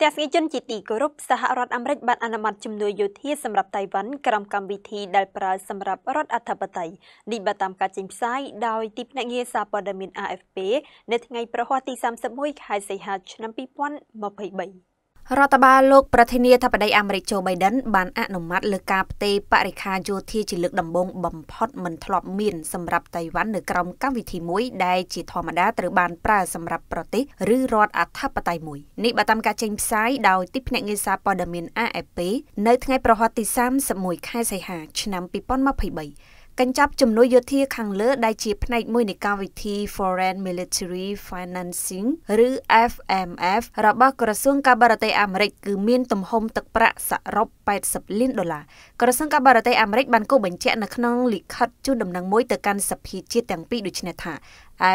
ទស្សនិកជនជាទីគោរពសហរដ្ឋអាមេរិកបានអនុម័តជំនួយយោធាសម្រាប់តៃវ៉ាន់ក្រោមកម្មវិធីដែលប្រើសម្រាប់រដ្ឋអធិបតេយ្យនេះបើតាមការចេញផ្សាយដោយទីភ្នាក់ងារសារព័ត៌មាន AFP នៅថ្ងៃប្រហ័សទី31ខែសីហាឆ្នាំ2023រដ្ឋបាលលោកប្រធានាធិបតីអាមេរិកโจ Biden បានអនុម័តលើការផ្ទេរបរិខាយោធាជាលើកដំបូងបំផុត មិនធ្លាប់មាន សម្រាប់តៃវ៉ាន់នៅក្រោមកម្មវិធីមួយដែលជាធម្មតាត្រូវបានប្រើសម្រាប់ប្រទេសឬរដ្ឋអធិបតេយ្យមួយនេះបើតាមការចេញផ្សាយដោយទីភ្នាក់ងារសារព័ត៌មាន AFP នៅថ្ងៃប្រហ័សទី31ខែសីហា ឆ្នាំ2023កញ្ចប់ជំនួយយោធាខាងលើដែលជាផ្នែកមួយនៃកម្មវិធី Foreign Military Financing ឬ FMF របស់ក្រសួងការបរទេសអាមេរិកគឺមានទំហំទឹកប្រាក់សរុប80លានដុល្លារក្រសួងការបរទេសអាមេរិកបានគូបញ្ជាក់នៅក្នុងលិខិតជូនដំណឹងមួយទៅកាន់សភាជាតិទាំងពីរដូចនេះថា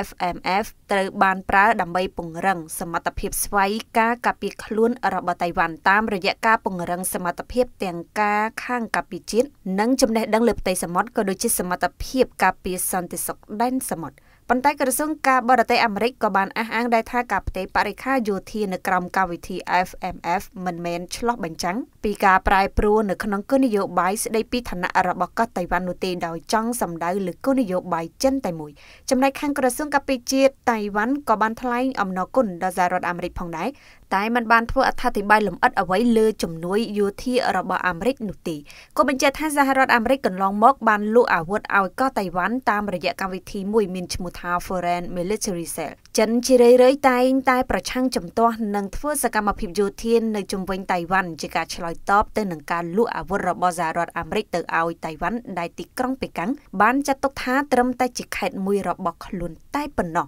FMF ត្រូវបានប្រើដើម្បីពង្រឹងសមត្ថភាពស្វ័យការការពារខ្លួនរបស់តៃវ៉ាន់តាម រយៈការពង្រឹងសមត្ថភាពទាំងការខាងការពារជាតិនិងចំណេះដឹងលើផ្ទៃសមុទ្រក៏ដូចជា សមត្ថភាពការពារសន្តិសុខដែនសមុទ្រ។ប៉ុន្តែក្រសួងការបរទេសអាមេរិកក៏បានអះអាងដែរថាការផ្ទេរបរិខាយោធានៅក្រោមកម្មវិធី FMF មិនមែនឆ្លោះបញ្ចាំងពីការប្រែប្រួលនៅក្នុងគោលនយោបាយស្ដីពីឋានៈរបស់កោះតៃវ៉ាន់នោះទេដោយចង់សម្ដៅលើគោលនយោបាយចិនតែមួយចំណែកខាងក្រសួងការពារជាតិតៃវ៉ាន់ក៏បានថ្លែងអំណរគុណដល់សហរដ្ឋអាមេរិកផងដែរតែมันបានធ្វើអត្ថាធិប្បាយលម្អិតអ្វីលើជំនួយយោធារបស់អាមេរិកនោះទេក៏បញ្ជាក់ថាសហរដ្ឋអាមេរិកកន្លងមកបានលូកអាវុធឲ្យកោះតៃវ៉ាន់តាមរយៈកម្មវិធីមួយមានឈ្មោះថា Foreign Military Sale ចិនជារឿយៗតែងតែប្រឆាំងចំទាស់និងធ្វើសកម្មភាពយោធានៅជុំវិញតៃវ៉ាន់ជាការឆ្លើយតបទៅនឹងការលូកអាវុធរបស់សហរដ្ឋអាមេរិកទៅឲ្យតៃវ៉ាន់ដែលទីក្រុងប៉េកាំងបានចាត់ទុកថាត្រឹមតែជាខេត្តមួយរបស់ខ្លួនតែប៉ុណ្ណោះ